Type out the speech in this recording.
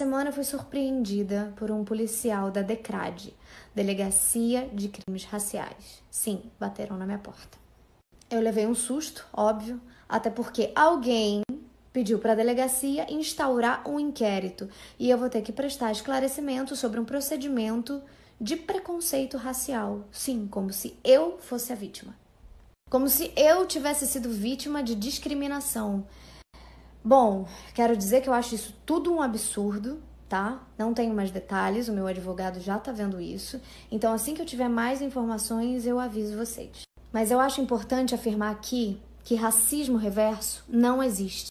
semana foi surpreendida por um policial da Decrade, Delegacia de Crimes Raciais. Sim, bateram na minha porta. Eu levei um susto, óbvio, até porque alguém pediu para a delegacia instaurar um inquérito e eu vou ter que prestar esclarecimento sobre um procedimento de preconceito racial. Sim, como se eu fosse a vítima. Como se eu tivesse sido vítima de discriminação. Bom, quero dizer que eu acho isso tudo um absurdo, tá? Não tenho mais detalhes, o meu advogado já tá vendo isso. Então, assim que eu tiver mais informações, eu aviso vocês. Mas eu acho importante afirmar aqui que racismo reverso não existe.